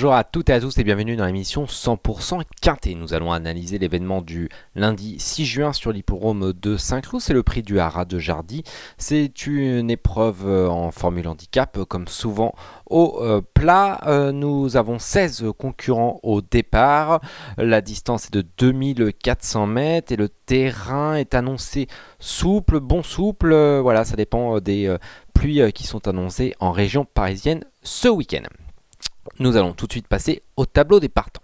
Bonjour à toutes et à tous et bienvenue dans l'émission 100% Quintet. Nous allons analyser l'événement du lundi 6 juin sur l'hipporome de Saint-Cloud. C'est le prix du Haras de Jardy. C'est une épreuve euh, en formule handicap, euh, comme souvent au euh, plat. Nous avons 16 concurrents au départ. La distance est de 2400 mètres et le terrain est annoncé souple, bon souple. Voilà, ça dépend des pluies qui sont annoncées en région parisienne ce week-end. Nous allons tout de suite passer au tableau des partants.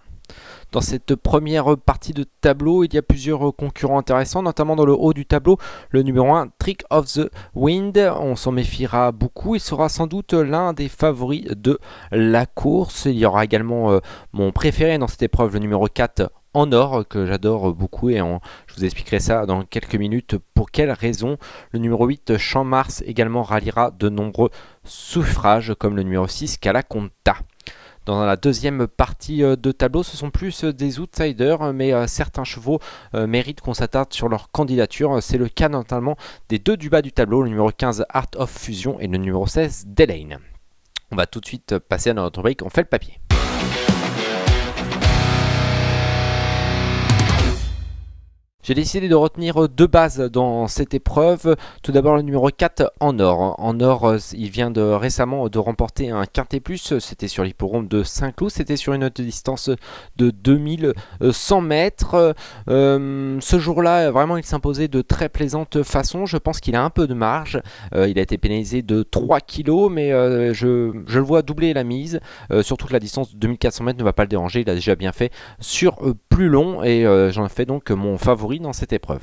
Dans cette première partie de tableau, il y a plusieurs concurrents intéressants, notamment dans le haut du tableau, le numéro 1, Trick of the Wind. On s'en méfiera beaucoup, il sera sans doute l'un des favoris de la course. Il y aura également euh, mon préféré dans cette épreuve, le numéro 4, en or que j'adore beaucoup et je vous expliquerai ça dans quelques minutes pour quelles raisons. Le numéro 8, Champ Mars, également ralliera de nombreux suffrages comme le numéro 6, Calaconta. Dans la deuxième partie euh, de tableau, ce sont plus euh, des outsiders, euh, mais certains chevaux méritent qu'on s'attarde sur leur candidature. C'est le cas notamment des deux du bas du tableau, le numéro 15 Art of Fusion et le numéro 16 Delane. On va tout de suite passer à notre rubrique On fait le papier. J'ai décidé de retenir deux bases dans cette épreuve. Tout d'abord le numéro 4 en or. En or, euh, il vient récemment de remporter un quintet plus. C'était sur l'hipporome de Saint-Cloud. C'était sur une distance de 2100 mètres. Euh, ce jour-là, vraiment, il s'imposait de très plaisante façon. Je pense qu'il a un peu de marge. Euh, il a été pénalisé de 3 kg, mais je, je, le vois doubler la mise. surtout que la distance de 2400 mètres ne va pas le déranger. Il a déjà bien fait sur plus long et euh, j'en fais donc mon favori dans cette épreuve.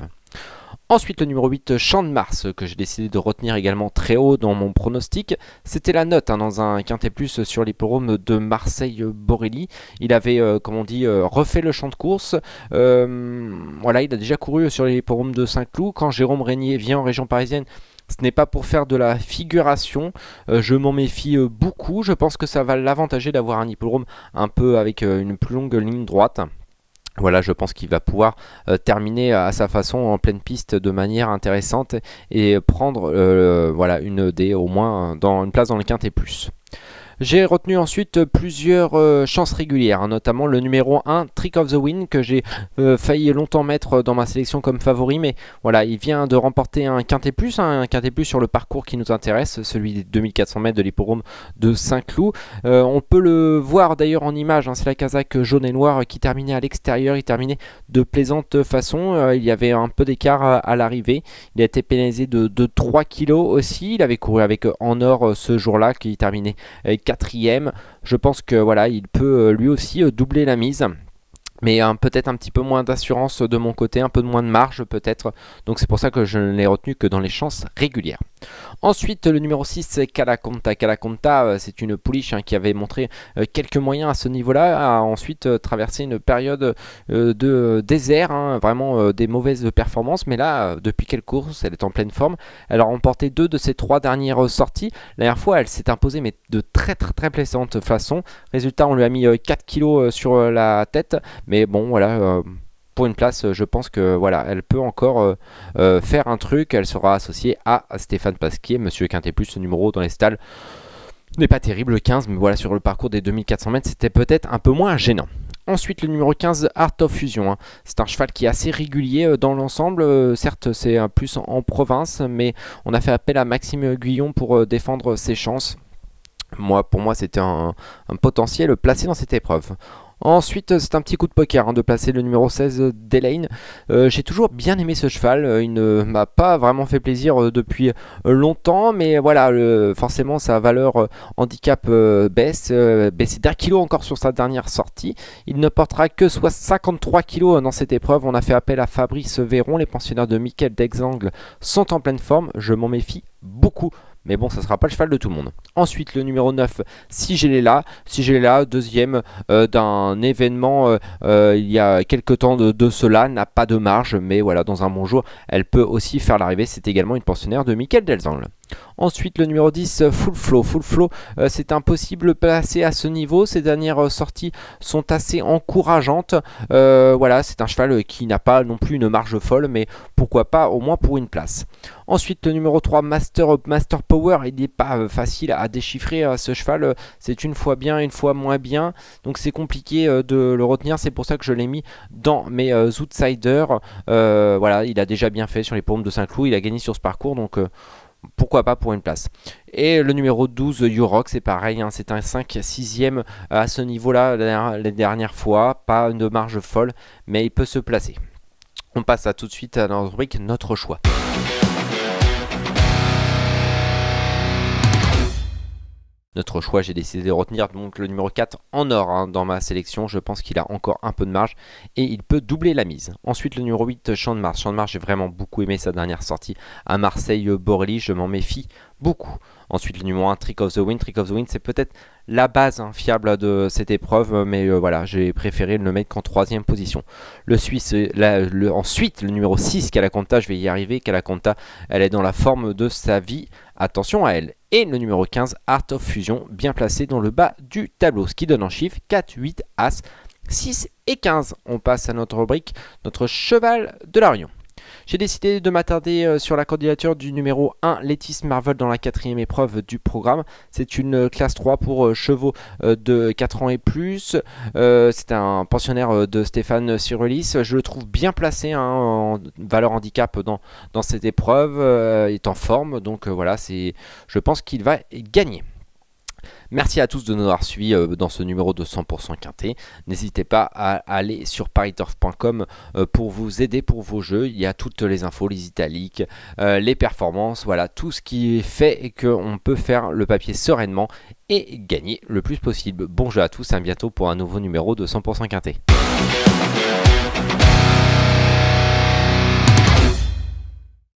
Ensuite, le numéro 8, Champ de Mars, que j'ai décidé de retenir également très haut dans mon pronostic. C'était la note hein, dans un quintet plus sur l'Hippodrome de marseille borelli Il avait, euh, comme on dit, euh, refait le champ de course. voilà, il a déjà couru sur l'Hippodrome de Saint-Cloud. Quand Jérôme Régnier vient en région parisienne, ce n'est pas pour faire de la figuration, je m'en méfie beaucoup, je pense que ça va l'avantager d'avoir un hippodrome un peu avec une plus longue ligne droite voilà, je pense qu'il va pouvoir euh, terminer à sa façon en pleine piste de manière intéressante et prendre euh, voilà une D au moins dans une place dans le quintet plus. J'ai retenu ensuite plusieurs euh, chances régulières, hein, notamment le numéro 1, Trick of the Win, que j'ai euh, failli longtemps mettre euh, dans ma sélection comme favori, mais voilà, il vient de remporter un quintet plus, hein, un quintet plus sur le parcours qui nous intéresse, celui des 2400 mètres de l'hippodrome de Saint-Cloud. on peut le voir d'ailleurs en image, hein, c'est la casaque jaune et noire qui terminait à l'extérieur, il terminait de plaisante façon, il y avait un peu d'écart à l'arrivée, il a été pénalisé de, 3 kg aussi, il avait couru avec en or ce jour-là qui terminait avec, quatrième. Je pense que voilà, il peut euh, lui aussi euh, doubler la mise mais hein, peut-être un petit peu moins d'assurance euh, de mon côté, un peu moins de marge peut-être. Donc c'est pour ça que je ne l'ai retenu que dans les chances régulières. Ensuite, le numéro 6, c'est Calaconta. Calaconta, euh, c'est une pouliche hein, qui avait montré euh, quelques moyens à ce niveau-là, a ensuite euh, traversé une période de désert, hein, vraiment des mauvaises performances, mais là, depuis qu'elle course elle est en pleine forme. Elle a remporté deux de ses trois dernières sorties. La dernière fois, elle s'est imposée, mais de très très très plaisante façon. Résultat, on lui a mis 4 kilos sur la tête, mais bon, voilà pour une place, euh, je pense que voilà, elle peut encore euh, euh, faire un truc. Elle sera associée à Stéphane Pasquier, Monsieur Quintet Plus, ce numéro dans les stalles n'est pas terrible, le 15, mais voilà, sur le parcours des 2400 mètres, c'était peut-être un peu moins gênant. Ensuite, le numéro 15, Art of Fusion. Hein. C'est un cheval qui est assez régulier dans l'ensemble. certes, c'est un plus en, province, mais on a fait appel à Maxime Guyon pour défendre ses chances. Moi, pour moi, c'était un, un, potentiel placé dans cette épreuve. Ensuite, euh, c'est un petit coup de poker hein, de placer le numéro 16 euh, d'Elaine, euh, J'ai toujours bien aimé ce cheval. Il ne m'a pas vraiment fait plaisir depuis longtemps, mais voilà, forcément sa valeur handicap baisse, baisse d'un kilo encore sur sa dernière sortie. Il ne portera que soit 53 kilos dans cette épreuve. On a fait appel à Fabrice Véron. Les pensionnaires de Michael Dexangle sont en pleine forme. Je m'en méfie beaucoup. Mais bon, ça sera pas le cheval de tout le monde. Ensuite, le numéro 9, si si là, j'ai là, deuxième euh, d'un événement euh, euh, il y a quelque temps de, de cela, n'a pas de marge, mais voilà, dans un bon jour, elle peut aussi faire l'arrivée. C'est également une pensionnaire de Michael Delzangle. Ensuite le numéro 10 euh, Full Flow. Full Flow euh, c'est impossible de placer à ce niveau. Ces dernières euh, sorties sont assez encourageantes. voilà, c'est un cheval qui n'a pas non plus une marge folle, mais pourquoi pas au moins pour une place. Ensuite le numéro 3 Master, Master Power, il n'est pas facile à déchiffrer ce cheval. C'est une fois bien, une fois moins bien. Donc c'est compliqué de le retenir. C'est pour ça que je l'ai mis dans mes outsiders. voilà, il a déjà bien fait sur les paumes de Saint-Cloud. Il a gagné sur ce parcours. Donc pourquoi pas pour une place. Et le numéro 12, Yurok, c'est pareil, hein, c'est un 5 6 e à ce niveau-là les dernières fois, pas de marge folle, mais il peut se placer. On passe à tout de suite à notre rubrique Notre choix. notre choix, j'ai décidé de retenir donc le numéro 4 en or hein, dans ma sélection. Je pense qu'il a encore un peu de marge et il peut doubler la mise. Ensuite, le numéro 8, Champ de Mars. Champ de Mars, j'ai vraiment beaucoup aimé sa dernière sortie à marseille borli Je m'en méfie beaucoup. Ensuite, le numéro 1, Trick of the Wind. Trick of the Wind, c'est peut-être la base hein, fiable de cette épreuve, mais euh, voilà, j'ai préféré le mettre qu'en troisième position. Le Suisse, euh, ensuite, le numéro 6, Calaconta, je vais y arriver. Calaconta, elle est dans la forme de sa vie. Attention à elle. Et le numéro 15, Art of Fusion, bien placé dans le bas du tableau, ce qui donne en chiffre 4, 8, As, 6 et 15. On passe à notre rubrique, notre cheval de l'Arion. J'ai décidé de m'attarder euh, sur la candidature du numéro 1 Letis Marvel dans la quatrième épreuve du programme. C'est une euh, classe 3 pour euh, chevaux de 4 ans et plus. C'est un pensionnaire de Stéphane Cyrulis. Je le trouve bien placé hein, en valeur handicap dans, dans cette épreuve. Il est en forme, donc voilà, je pense qu'il va gagner. Merci à tous de nous avoir suivis euh, dans ce numéro de 100% Quintet. N'hésitez pas à aller sur paritorf.com euh, pour vous aider pour vos jeux. Il y a toutes les infos, les italiques, euh, les performances, voilà, tout ce qui fait qu'on peut faire le papier sereinement et gagner le plus possible. Bon jeu à tous, à bientôt pour un nouveau numéro de 100% Quintet.